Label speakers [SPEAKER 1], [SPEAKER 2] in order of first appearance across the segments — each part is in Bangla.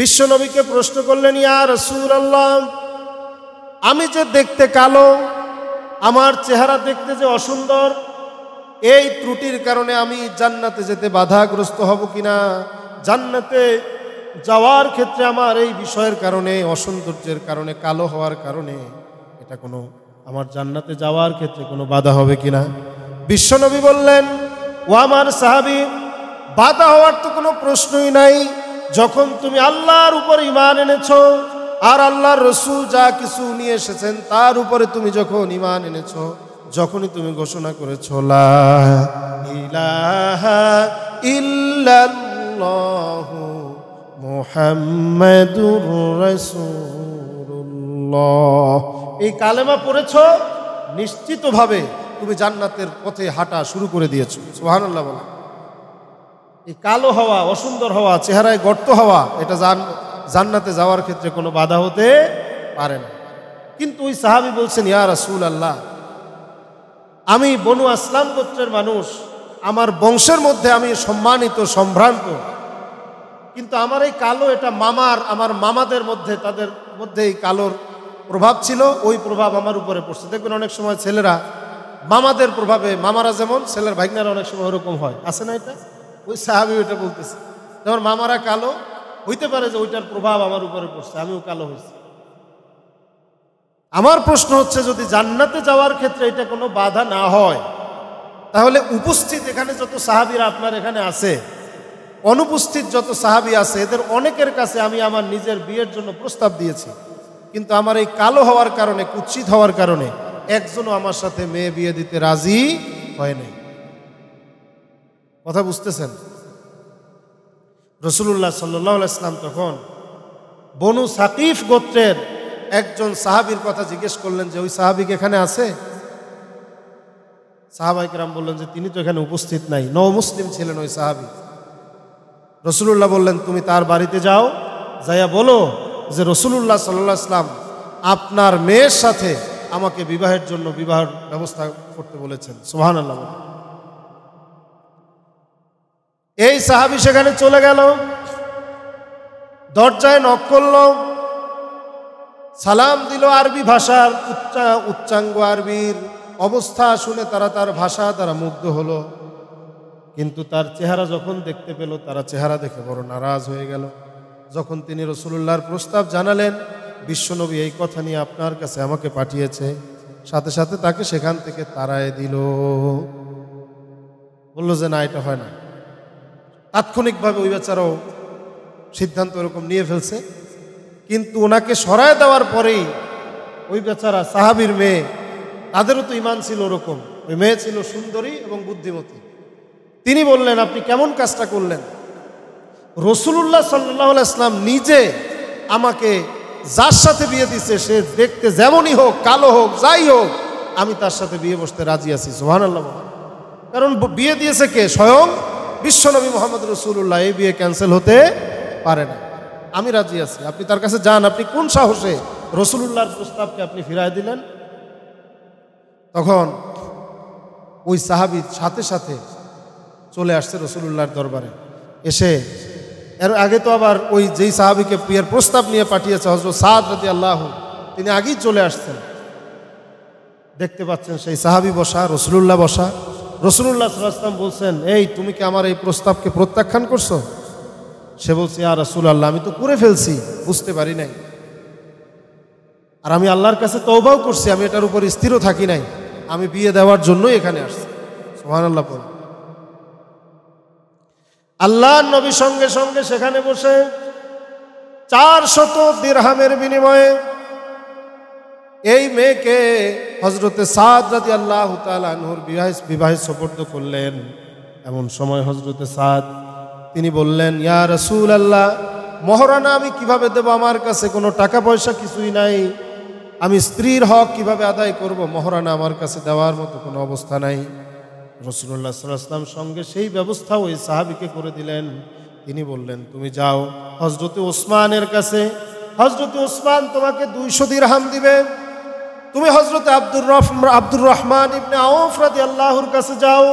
[SPEAKER 1] বিশ্বনবীকে প্রশ্ন করলেন ইয়ার সুর আল্লাহ আমি যে দেখতে কালো আমার চেহারা দেখতে যে অসুন্দর এই ত্রুটির কারণে আমি জান্নাতে যেতে বাধাগ্রস্ত হব কিনা জান্নাতে যাওয়ার ক্ষেত্রে আমার এই বিষয়ের কারণে অসৌন্দর্যের কারণে কালো হওয়ার কারণে এটা কোনো আমার জান্নাতে যাওয়ার ক্ষেত্রে কোনো বাধা হবে কিনা বিশ্বনবী বললেন ও আমার সাহাবি বাধা হওয়ার তো কোনো প্রশ্নই নাই যখন তুমি আল্লাহর উপর ইমান এনেছ আর আল্লাহর রসুল যা কিছু নিয়ে এসেছেন তার উপরে তুমি যখন ইমান এনেছ যখনই তুমি ঘোষণা করেছ এই কালেমা পড়েছ নিশ্চিতভাবে তুমি জান্নাতের পথে হাঁটা শুরু করে দিয়েছো সোহানুল্লাহ বলা এই কালো হওয়া অসুন্দর হওয়া চেহারায় গর্ত হওয়া এটা জান জান্নাতে যাওয়ার ক্ষেত্রে কোনো বাধা হতে পারে না কিন্তু ওই সাহাবি বলছেন ইয়া রাসুল আল্লাহ আমি বনু আসলাম গোত্রের মানুষ আমার বংশের মধ্যে আমি সম্মানিত সম্ভ্রান্ত কিন্তু আমার এই কালো এটা মামার আমার মামাদের মধ্যে তাদের মধ্যে এই কালোর প্রভাব ছিল ওই প্রভাব আমার উপরে পড়ছে দেখবেন অনেক সময় ছেলেরা মামাদের প্রভাবে মামারা যেমন ছেলের ভাগ্নারা অনেক সময় ওরকম হয় আছে না এটা ওই সাহাবি ওইটা বলতেছে যেমন মামারা কালো হইতে পারে যে ওইটার প্রভাব আমার উপরে পড়ছে আমিও কালো হয়েছি আমার প্রশ্ন হচ্ছে যদি জান্নাতে যাওয়ার ক্ষেত্রে এটা কোনো বাধা না হয় তাহলে উপস্থিত এখানে যত সাহাবিরা আপনার এখানে আছে অনুপস্থিত যত সাহাবি আছে এদের অনেকের কাছে আমি আমার নিজের বিয়ের জন্য প্রস্তাব দিয়েছি কিন্তু আমার এই কালো হওয়ার কারণে কুচ্ছিত হওয়ার কারণে একজনও আমার সাথে মেয়ে বিয়ে দিতে রাজি হয় নাই কথা বুঝতেছেন রসুল্লাহ সাল্লাম তখন বনু সাকিফ গোত্রের একজন সাহাবির কথা জিজ্ঞেস করলেন যে ওই সাহাবিক এখানে আছে সাহাবাইকরাম বললেন যে তিনি তো এখানে উপস্থিত নাই ন মুসলিম ছিলেন ওই সাহাবি রসুল্লাহ বললেন তুমি তার বাড়িতে যাও যাইয়া বলো যে রসুল্লাহ সাল্লাম আপনার মেয়ের সাথে আমাকে বিবাহের জন্য বিবাহের ব্যবস্থা করতে বলেছেন সোহান আল্লাহ এই সাহাবি সেখানে চলে গেল দরজায় নক করল সালাম দিল আরবি ভাষার উচ্চা উচ্চাঙ্গ আরবির অবস্থা শুনে তারা তার ভাষা তারা মুগ্ধ হলো কিন্তু তার চেহারা যখন দেখতে পেল তারা চেহারা দেখে বড় নারাজ হয়ে গেল যখন তিনি রসুল্লাহর প্রস্তাব জানালেন বিশ্বনবী এই কথা নিয়ে আপনার কাছে আমাকে পাঠিয়েছে সাথে সাথে তাকে সেখান থেকে তারায় দিল বললো যে না এটা হয় না তাৎক্ষণিকভাবে ওই বেচারাও সিদ্ধান্ত এরকম নিয়ে ফেলছে কিন্তু ওনাকে সরায় দেওয়ার পরেই ওই বেচারা সাহাবির মেয়ে তাদেরও তো ইমান ছিল ওরকম ওই মেয়ে ছিল সুন্দরী এবং বুদ্ধিমতী তিনি বললেন আপনি কেমন কাজটা করলেন রসুল্লাহ সাল্লাহ ইসলাম নিজে আমাকে যার সাথে বিয়ে দিছে সে দেখতে যেমনই হোক কালো হোক যাই হোক আমি তার সাথে বিয়ে বসতে রাজি আছি সোহান আল্লাহ কারণ বিয়ে দিয়েছে কে স্বয়ং বিশ্বনবী মোহাম্মদ রসুল্লাহ এই বিয়ে ক্যান্সেল হতে পারে না আমি রাজি আছি আপনি তার কাছে যান আপনি কোন সাহসে রসুল্লাহর প্রস্তাবকে আপনি ফিরাই দিলেন তখন ওই সাহাবি সাথে সাথে চলে আসছে রসুল্লাহর দরবারে এসে এর আগে তো আবার ওই যেই সাহাবিকে বিয়ের প্রস্তাব নিয়ে পাঠিয়েছে হজরত সাদ রাজি আল্লাহ তিনি আগেই চলে আসছেন দেখতে পাচ্ছেন সেই সাহাবি বসা রসুল্লাহ বসা রসুল্লাহ সাল্লাম বলছেন এই তুমি কি আমার এই প্রস্তাবকে প্রত্যাখ্যান করছো সে বলছে আর রসুল আল্লাহ আমি তো করে ফেলছি বুঝতে পারি নাই আর আমি আল্লাহর কাছে তৌবাও করছি আমি এটার উপর স্থিরও থাকি নাই আমি বিয়ে দেওয়ার জন্যই এখানে আসছি সোহান আল্লাহ আল্লাহর নবী সঙ্গে সঙ্গে সেখানে বসে চার শত দীর্হামের বিনিময়ে এই মেয়েকে হজরতে সাদ রাজি আল্লাহ তালুর বিবাহ বিবাহে সপর্দ করলেন এমন সময় হজরতে সাদ তিনি বললেন ইয়া রসুল আল্লাহ মহরানা আমি কিভাবে দেব আমার কাছে কোনো টাকা পয়সা কিছুই নাই আমি স্ত্রীর হক কিভাবে আদায় করব মহরানা আমার কাছে দেওয়ার মতো কোনো অবস্থা নাই রসুল্লাহ সাল্লাহাম সঙ্গে সেই ব্যবস্থা ওই সাহাবিকে করে দিলেন তিনি বললেন তুমি যাও হজরত ওসমানের কাছে হজরত ওসমান তোমাকে দুইশো দিরহাম দিবে তুমি হজরত আব্দুর রফ আব্দুর রহমান ইবনে আওফরাদি আল্লাহর কাছে যাও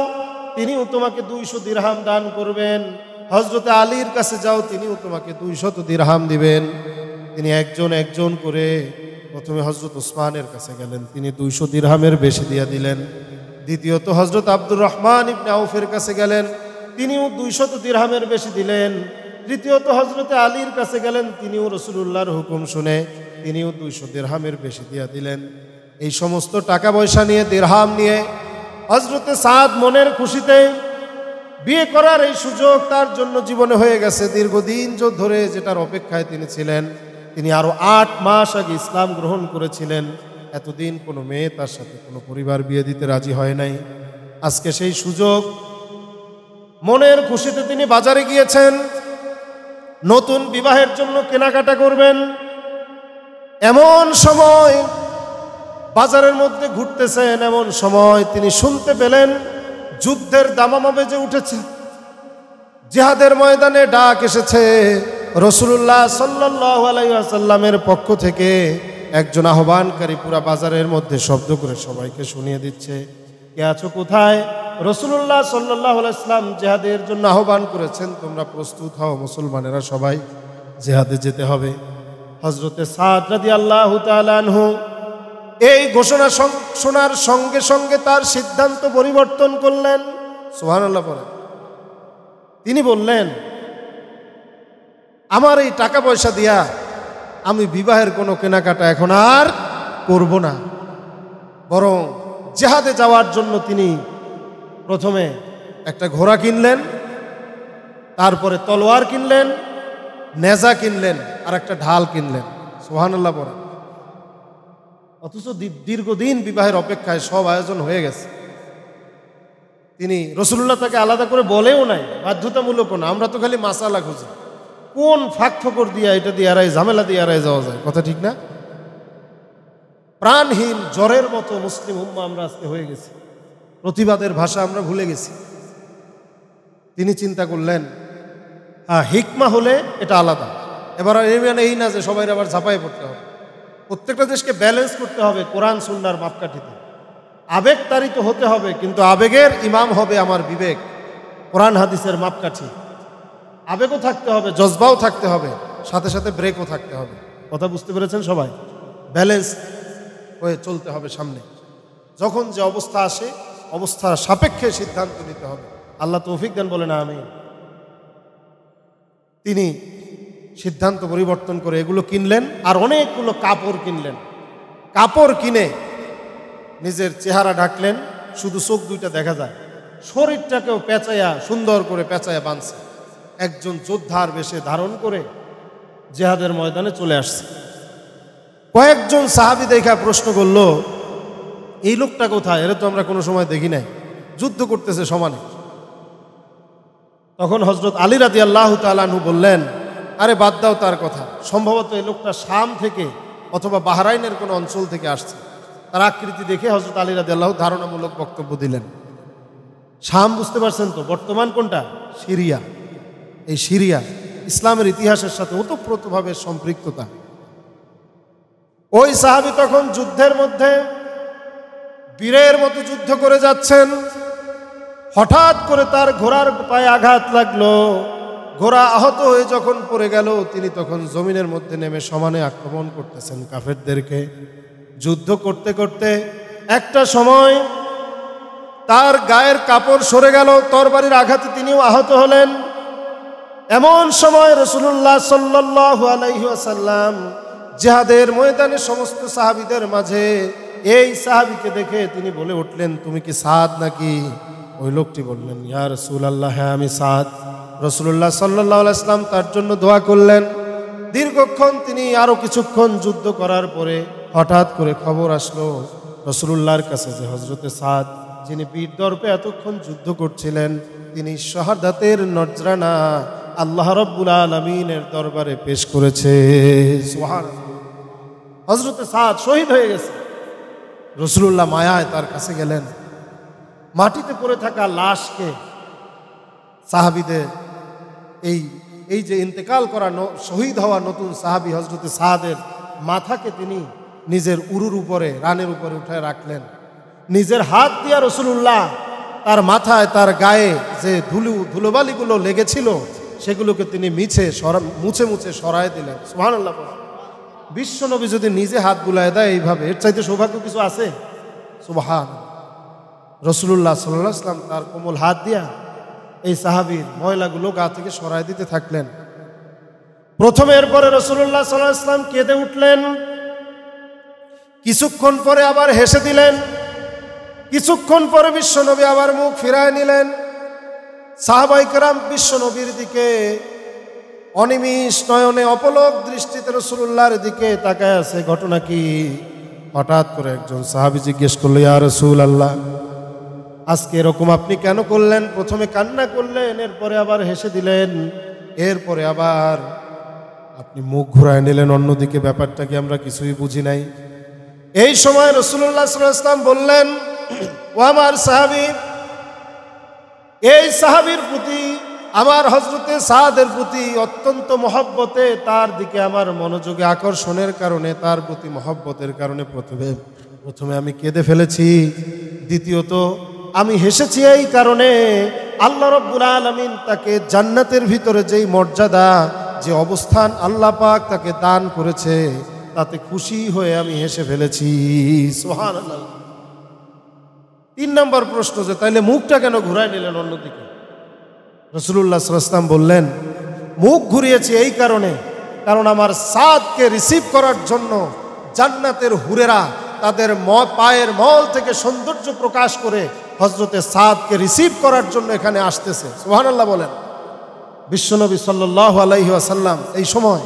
[SPEAKER 1] তিনিও তোমাকে দুইশো দিরহাম দান করবেন হজরত আলীর কাছে যাও তিনিও তোমাকে দুইশত দিরহাম দিবেন তিনি একজন একজন করে প্রথমে হজরত ওসমানের কাছে গেলেন তিনি দুইশো দিরহামের বেশি দিয়া দিলেন দ্বিতীয়ত হজরত আব্দুর রহমান ইবনে আউফের কাছে গেলেন তিনিও দুইশত দিরহামের বেশি দিলেন তৃতীয়ত হজরত আলীর কাছে গেলেন তিনিও রসুলুল্লাহর হুকুম শুনে তিনিও দুইশো দেড়হামের বেশি দিয়া দিলেন এই সমস্ত টাকা পয়সা নিয়ে দেড়হাম নিয়ে হজরতে সাদ মনের খুশিতে বিয়ে করার এই সুযোগ তার জন্য জীবনে হয়ে গেছে দীর্ঘদিন ধরে যেটার অপেক্ষায় তিনি ছিলেন তিনি আরও আট মাস আগে ইসলাম গ্রহণ করেছিলেন এতদিন কোনো মেয়ে তার সাথে কোনো পরিবার বিয়ে দিতে রাজি হয় নাই আজকে সেই সুযোগ মনের খুশিতে তিনি বাজারে গিয়েছেন নতুন বিবাহের জন্য কেনাকাটা করবেন এমন সময় বাজারের মধ্যে ঘুরতেছেন এমন সময় তিনি শুনতে পেলেন যুদ্ধের দামামা বেজে উঠেছে জিহাদের ময়দানে ডাক এসেছে রসুল্লাহ সাল্লাসাল্লামের পক্ষ থেকে একজন আহ্বানকারী পুরা বাজারের মধ্যে শব্দ করে সবাইকে শুনিয়ে দিচ্ছে কে আছো কোথায় রসুল্লাহ সাল্লাহাম জেহাদের জন্য আহ্বান করেছেন তোমরা প্রস্তুত হও মুসলমানেরা সবাই জেহাদে যেতে হবে হজরতে সাদি আল্লাহ তালহ এই ঘোষণা শোনার সঙ্গে সঙ্গে তার সিদ্ধান্ত পরিবর্তন করলেন সোহান আল্লাহ তিনি বললেন আমার এই টাকা পয়সা দিয়া আমি বিবাহের কোনো কেনাকাটা এখন আর করব না বরং জেহাদে যাওয়ার জন্য তিনি প্রথমে একটা ঘোড়া কিনলেন তারপরে তলোয়ার কিনলেন নেজা কিনলেন আর একটা ঢাল কিনলেন সোহানুল্লাহ পরে অথচ দীর্ঘদিন বিবাহের অপেক্ষায় সব আয়োজন হয়ে গেছে তিনি রসুল্লাহ তাকে আলাদা করে বলেও নাই বাধ্যতামূলক না আমরা তো খালি মাসালা খুঁজি কোন ফাঁক ফকর দিয়া এটা দিয়ে এড়াই ঝামেলা দিয়ে এড়াই যাওয়া যায় কথা ঠিক না প্রাণহীন জ্বরের মতো মুসলিম উম্মা আমরা আজকে হয়ে গেছি প্রতিবাদের ভাষা আমরা ভুলে গেছি তিনি চিন্তা করলেন হ্যাঁ, হিকমা হলে এটা আলাদা এবার এর এই না যে সবাই আবার ঝাঁপাই পড়তে হবে প্রত্যেকটা দেশকে ব্যালেন্স করতে হবে কোরআন সুন্নার মাপকাঠিতে আবেগ তারিত হতে হবে কিন্তু আবেগের ইমাম হবে আমার বিবেক কোরআন হাদিসের মাপকাঠি আবেগও থাকতে হবে জজবাও থাকতে হবে সাথে সাথে ব্রেকও থাকতে হবে কথা বুঝতে পেরেছেন সবাই ব্যালেন্স হয়ে চলতে হবে সামনে যখন যে অবস্থা আসে অবস্থার সাপেক্ষে সিদ্ধান্ত নিতে হবে আল্লাহ তৌফিক দেন বলে না আমি তিনি সিদ্ধান্ত পরিবর্তন করে এগুলো কিনলেন আর অনেকগুলো কাপড় কিনলেন কাপড় কিনে নিজের চেহারা ঢাকলেন শুধু চোখ দুইটা দেখা যায় শরীরটাকেও পেঁচাইয়া সুন্দর করে পেঁচাইয়া বাঁধছে একজন যোদ্ধার বেশে ধারণ করে জেহাদের ময়দানে চলে আসছে কয়েকজন সাহাবি দেখা প্রশ্ন করল এই লোকটা কোথায় এরা তো আমরা কোনো সময় দেখি নাই যুদ্ধ করতেছে সমানে তখন হজরত আলী রাজি আল্লাহ তালু বললেন আরে বাদ দাও তার কথা সম্ভবত এই লোকটা শাম থেকে অথবা বাহরাইনের কোনো অঞ্চল থেকে আসছে তার আকৃতি দেখে হজরত আলী রাজি আল্লাহ ধারণামূলক বক্তব্য দিলেন শাম বুঝতে পারছেন তো বর্তমান কোনটা সিরিয়া এই সিরিয়া ইসলামের ইতিহাসের সাথে ওতপ্রোতভাবে সম্পৃক্ততা ওই সাহাবি তখন যুদ্ধের মধ্যে বীরের মতো যুদ্ধ করে যাচ্ছেন হঠাৎ করে তার ঘোড়ার পায়ে আঘাত লাগলো ঘোড়া আহত হয়ে যখন পড়ে গেল তিনি তখন জমিনের মধ্যে নেমে সমানে আক্রমণ করতেছেন কাফেরদেরকে যুদ্ধ করতে করতে একটা সময় তার গায়ের কাপড় সরে গেল তরবারির আঘাতে তিনিও আহত হলেন এমন সময় রসুল্লাহ সাল্লাহ আলাইসাল্লাম জেহাদের ময়দানে সমস্ত সাহাবিদের মাঝে এই সাহাবিকে দেখে তিনি বলে উঠলেন তুমি কি সাদ নাকি ওই লোকটি বললেন ইয়া আল্লাহ হ্যাঁ আমি সাদ রসুল্লাহ সাল্লাহ ইসলাম তার জন্য দোয়া করলেন দীর্ঘক্ষণ তিনি আরও কিছুক্ষণ যুদ্ধ করার পরে হঠাৎ করে খবর আসলো রসুল্লাহর কাছে যে হজরতে সাদ যিনি বীর দর্পে এতক্ষণ যুদ্ধ করছিলেন তিনি শাহাদাতের নজরানা আল্লাহ রব্বুল আলমিনের দরবারে পেশ করেছে হজরতে সাদ শহীদ হয়ে গেছে রসুল্লাহ মায়ায় তার কাছে গেলেন মাটিতে পড়ে থাকা লাশকে সাহাবিদের এই এই যে ইন্তেকাল করা শহীদ হওয়া নতুন সাহাবি হজরতে সাহাদের মাথাকে তিনি নিজের উরুর উপরে রানের উপরে উঠে রাখলেন নিজের হাত দিয়া রসুল্লাহ তার মাথায় তার গায়ে যে ধুলু ধুলোবালিগুলো লেগেছিল সেগুলোকে তিনি মিছে মুছে মুছে সরায় দিলেন সুহানুল্লাহ বিশ্বনবী যদি নিজে হাত বুলায় দেয় এইভাবে এর চাইতে সৌভাগ্য কিছু আছে সোহান রসুল্লাহ সাল্লাম তার কোমল হাত দিয়া এই সাহাবির ময়লাগুলো গা থেকে সরাই দিতে থাকলেন প্রথমে এরপরে রসুল্লাহ সাল্লাহাম কেঁদে উঠলেন কিছুক্ষণ পরে আবার হেসে দিলেন কিছুক্ষণ পরে বিশ্বনবী আবার মুখ ফিরায় নিলেন সাহাবাইকরাম বিশ্বনবীর দিকে অনিমিষ নয়নে অপলক দৃষ্টিতে রসুল্লাহর দিকে তাকায় আছে ঘটনা কি হঠাৎ করে একজন সাহাবি জিজ্ঞেস করল ইয়া রসুল আল্লাহ আজকে এরকম আপনি কেন করলেন প্রথমে কান্না করলেন এরপরে আবার হেসে দিলেন এরপরে আবার আপনি মুখ ঘুরায় নিলেন অন্যদিকে ব্যাপারটাকে আমরা কিছুই বুঝি নাই এই সময় রসুল্লাহ ইসলাম বললেন ও আমার সাহাবি এই সাহাবির প্রতি আমার হজরতে সাহাদের প্রতি অত্যন্ত মহব্বতে তার দিকে আমার মনোযোগে আকর্ষণের কারণে তার প্রতি মহব্বতের কারণে প্রথমে প্রথমে আমি কেঁদে ফেলেছি দ্বিতীয়ত আমি হেসেছি এই কারণে আল্লাহ রব্বুল আলমিন তাকে জান্নাতের ভিতরে যেই মর্যাদা যে অবস্থান আল্লাহ পাক তাকে দান করেছে তাতে খুশি হয়ে আমি হেসে ফেলেছি সোহান তিন নম্বর প্রশ্ন যে তাইলে মুখটা কেন ঘুরাই নিলেন অন্যদিকে রসুল্লাহ সাল্লাম বললেন মুখ ঘুরিয়েছি এই কারণে কারণ আমার সাদকে রিসিভ করার জন্য জান্নাতের হুরেরা তাদের পায়ের মল থেকে সৌন্দর্য প্রকাশ করে হজরতে সাদকে রিসিভ করার জন্য এখানে আসতেছে সোহানাল্লাহ বলেন বিশ্বনবী সাল্লাহ আলহি আসাল্লাম এই সময়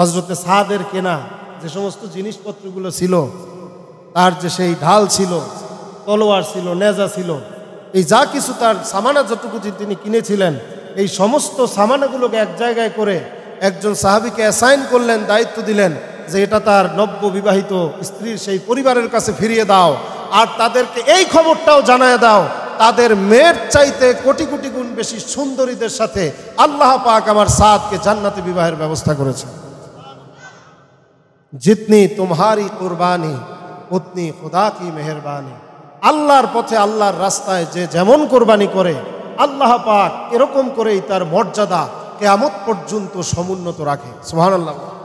[SPEAKER 1] হজরতে সাদের কেনা যে সমস্ত জিনিসপত্রগুলো ছিল তার যে সেই ঢাল ছিল তলোয়ার ছিল নেজা ছিল এই যা কিছু তার সামানা যতটুকু তিনি কিনেছিলেন এই সমস্ত সামানাগুলোকে এক জায়গায় করে একজন সাহাবিকে অ্যাসাইন করলেন দায়িত্ব দিলেন যে এটা তার নব্য বিবাহিত স্ত্রীর সেই পরিবারের কাছে ফিরিয়ে দাও আর তাদেরকে এই খবরটাও জানায় দাও তাদের মেয়ের চাইতে কোটি কোটি গুণ বেশি সুন্দরীদের সাথে আল্লাহ পাক আমার সাদকে জান্নাতে বিবাহের ব্যবস্থা করেছে জিতনি তোমারই কোরবানি পত্নি খোদা কি মেহরবানি আল্লাহর পথে আল্লাহর রাস্তায় যে যেমন কোরবানি করে আল্লাহ পাক এরকম করেই তার মর্যাদা কেয়ামত পর্যন্ত সমুন্নত রাখে সোহান আল্লাহ